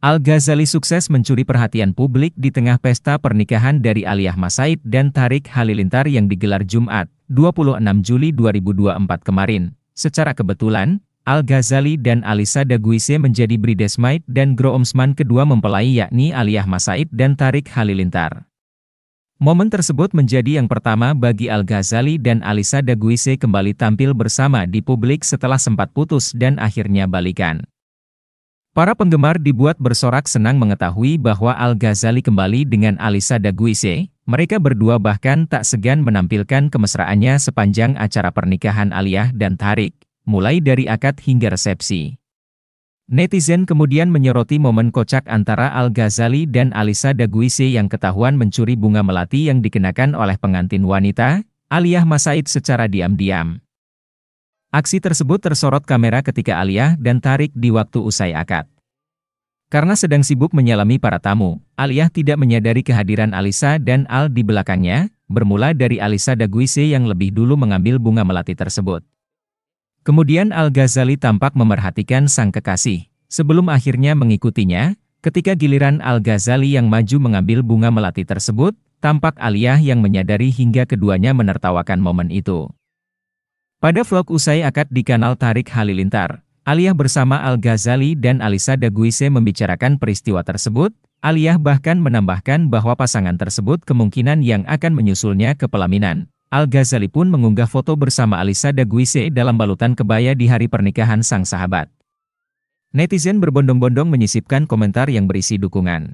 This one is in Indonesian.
Al-Ghazali sukses mencuri perhatian publik di tengah pesta pernikahan dari Aliyah Masaid dan Tarik Halilintar yang digelar Jumat, 26 Juli 2024 kemarin. Secara kebetulan, Al-Ghazali dan Alisa Daguise menjadi bridesmaid dan groomsman kedua mempelai yakni Aliyah Masaid dan Tarik Halilintar. Momen tersebut menjadi yang pertama bagi Al-Ghazali dan Alisa Daguise kembali tampil bersama di publik setelah sempat putus dan akhirnya balikan. Para penggemar dibuat bersorak senang mengetahui bahwa Al-Ghazali kembali dengan Alisa Daguise, mereka berdua bahkan tak segan menampilkan kemesraannya sepanjang acara pernikahan Aliyah dan Tarik, mulai dari akad hingga resepsi. Netizen kemudian menyoroti momen kocak antara Al-Ghazali dan Alisa Daguise yang ketahuan mencuri bunga melati yang dikenakan oleh pengantin wanita, Aliyah Masaid secara diam-diam. Aksi tersebut tersorot kamera ketika Alia dan Tarik di waktu usai akad. Karena sedang sibuk menyalami para tamu, Alia tidak menyadari kehadiran Alisa dan Al di belakangnya, bermula dari Alisa Daguise yang lebih dulu mengambil bunga melati tersebut. Kemudian Al-Ghazali tampak memerhatikan sang kekasih, sebelum akhirnya mengikutinya, ketika giliran Al-Ghazali yang maju mengambil bunga melati tersebut, tampak Alia yang menyadari hingga keduanya menertawakan momen itu. Pada vlog usai akad di kanal Tarik Halilintar, Aliyah bersama Al-Ghazali dan Alisa Daguise membicarakan peristiwa tersebut, Aliyah bahkan menambahkan bahwa pasangan tersebut kemungkinan yang akan menyusulnya ke pelaminan. Al-Ghazali pun mengunggah foto bersama Alisa Daguise dalam balutan kebaya di hari pernikahan sang sahabat. Netizen berbondong-bondong menyisipkan komentar yang berisi dukungan.